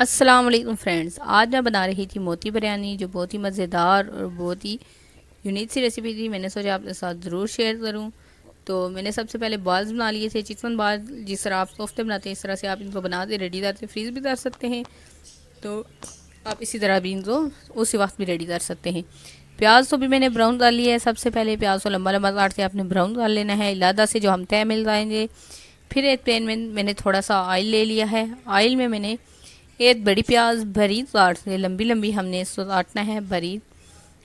अस्सलाम वालेकुम फ्रेंड्स आज मैं बना रही थी मोती बिरयानी जो बहुत ही मज़ेदार और बहुत ही यूनिक सी रेसिपी थी मैंने सोचा आपके साथ ज़रूर शेयर करूं तो मैंने सबसे पहले बॉल्स बना लिए थे चिकन बॉल जिस तरह आप कोफ्ते बनाते हैं इस तरह से आप इनको बनाते रेडी करते फ्रीज भी कर सकते हैं तो आप इसी तरह भी इनको उसी वक्त भी रेडी कर सकते हैं प्याज तो भी मैंने ब्राउन डाल लिया है सबसे पहले प्याज को लंबा लंबा काट के आपने ब्राउन डाल लेना है इलादा से जो हम तय मिल जाएंगे फिर एक पैन में मैंने थोड़ा सा ऑयल ले लिया है ऑयल में मैंने एक बड़ी प्याज भरी स्वाद से लंबी लंबी हमने इसको काटना है भरी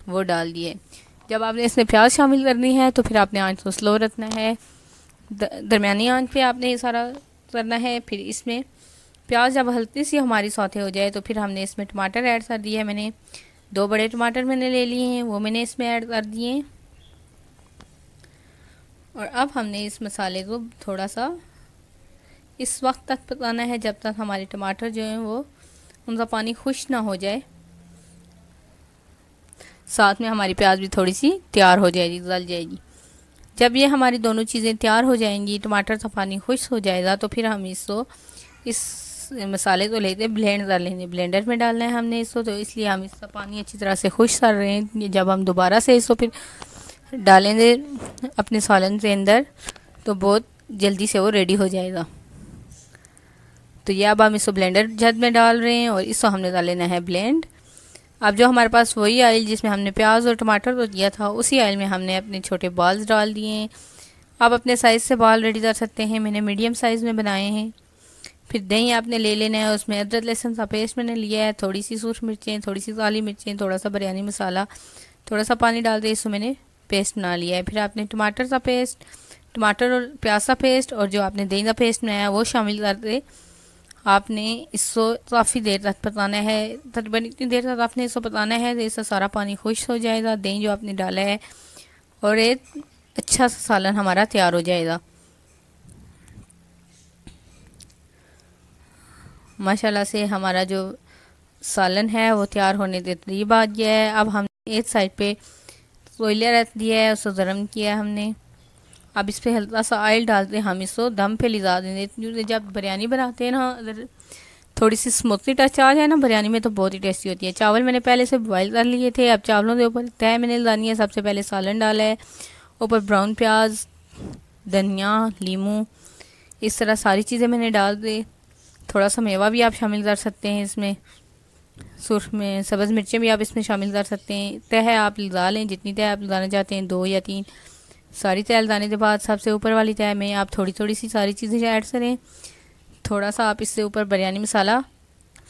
वो डाल दिए जब आपने इसमें प्याज शामिल करनी है तो फिर आपने आँच को स्लो रखना है दरमिया आँच पे आपने ये सारा करना है फिर इसमें प्याज जब हल्की सी हमारी सौते हो जाए तो फिर हमने इसमें टमाटर ऐड कर दिया है मैंने दो बड़े टमाटर मैंने ले लिए हैं वो मैंने इसमें ऐड कर दिए और अब हमने इस मसाले को थोड़ा सा इस वक्त तक पकाना है जब तक हमारे टमाटर जो हैं वो उनका पानी खुश ना हो जाए साथ में हमारी प्याज भी थोड़ी सी तैयार हो जाएगी गल जाएगी जब ये हमारी दोनों चीज़ें तैयार हो जाएंगी टमाटर का पानी खुश हो जाएगा तो फिर हम इसको इस मसाले को लेते ब्लेंड कर लेंगे ब्लेंडर में डालना है हमने इसको तो इसलिए हम इसका पानी अच्छी तरह से खुश कर रहे हैं जब हम दोबारा से इसको फिर डालेंगे अपने सालन के अंदर तो बहुत जल्दी से वो रेडी हो जाएगा तो ये अब हम इसको ब्लेंडर जद में डाल रहे हैं और इसको हमने डाल लेना है ब्लेंड अब जो हमारे पास वही ऑयल जिसमें हमने प्याज और टमाटर को दिया था उसी ऑयल में हमने अपने छोटे बॉल्स डाल दिए आप अपने साइज़ से बॉल रेडी कर सकते हैं मैंने मीडियम साइज़ में बनाए हैं फिर दही आपने ले लेना है उसमें अदरक लहसुन का पेस्ट मैंने लिया है थोड़ी सी सूख मिर्चें थोड़ी सी काली मिर्चें थोड़ा सा बिरयानी मसाला थोड़ा सा पानी डाल दे इसको मैंने पेस्ट बना लिया है फिर आपने टमाटर का पेस्ट टमाटर और प्याज का पेस्ट और जो आपने दही का पेस्ट बनाया वो शामिल कर दे आपने इसको काफ़ी देर तक बताना है तकरीबन इतनी देर तक आपने इसको बताना है तो इसका सारा पानी खुश हो जाएगा दही जो आपने डाला है और एक अच्छा सा सालन हमारा तैयार हो जाएगा माशाल्लाह से हमारा जो सालन है वो तैयार होने के करीब आ गया है अब हम एक साइड पे कोयला रख दिया है उसको गर्म किया हमने अब इस पर हल्का सा ऑयल डालते हैं हम इसको दम पे लिजा देंगे जब बिरयानी बनाते हैं ना अगर थोड़ी सी स्मोकी टच आ जाए ना बिरयानी में तो बहुत ही टेस्टी होती है चावल मैंने पहले से बॉयल कर लिए थे अब चावलों के ऊपर तय मैंने लगानी है सबसे पहले सालन डाला है ऊपर ब्राउन प्याज धनिया लीमू इस तरह सारी चीज़ें मैंने डाल दी थोड़ा सा मेवा भी आप शामिल कर सकते हैं इसमें सुरख में सब्ज़ मिर्चें भी आप इसमें शामिल कर सकते हैं तह आप लगा लें जितनी तह आप लगाना चाहते हैं दो या तीन सारी तैल डालने के बाद सबसे ऊपर वाली तय में आप थोड़ी थोड़ी सी सारी चीज़ें ऐड करें थोड़ा सा आप इससे ऊपर बिरयानी मसाला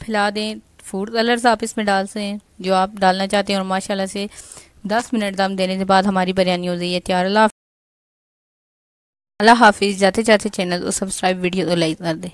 फैला दें फूड कलर्स आप इसमें डाल सें जो आप डालना चाहते हैं और माशाल्लाह से दस मिनट दम देने के बाद हमारी बिरयानी हो गई है तैयार अल्लाह हाफिज़ जाते जाते चैनल को सब्सक्राइब वीडियो को लाइक कर दें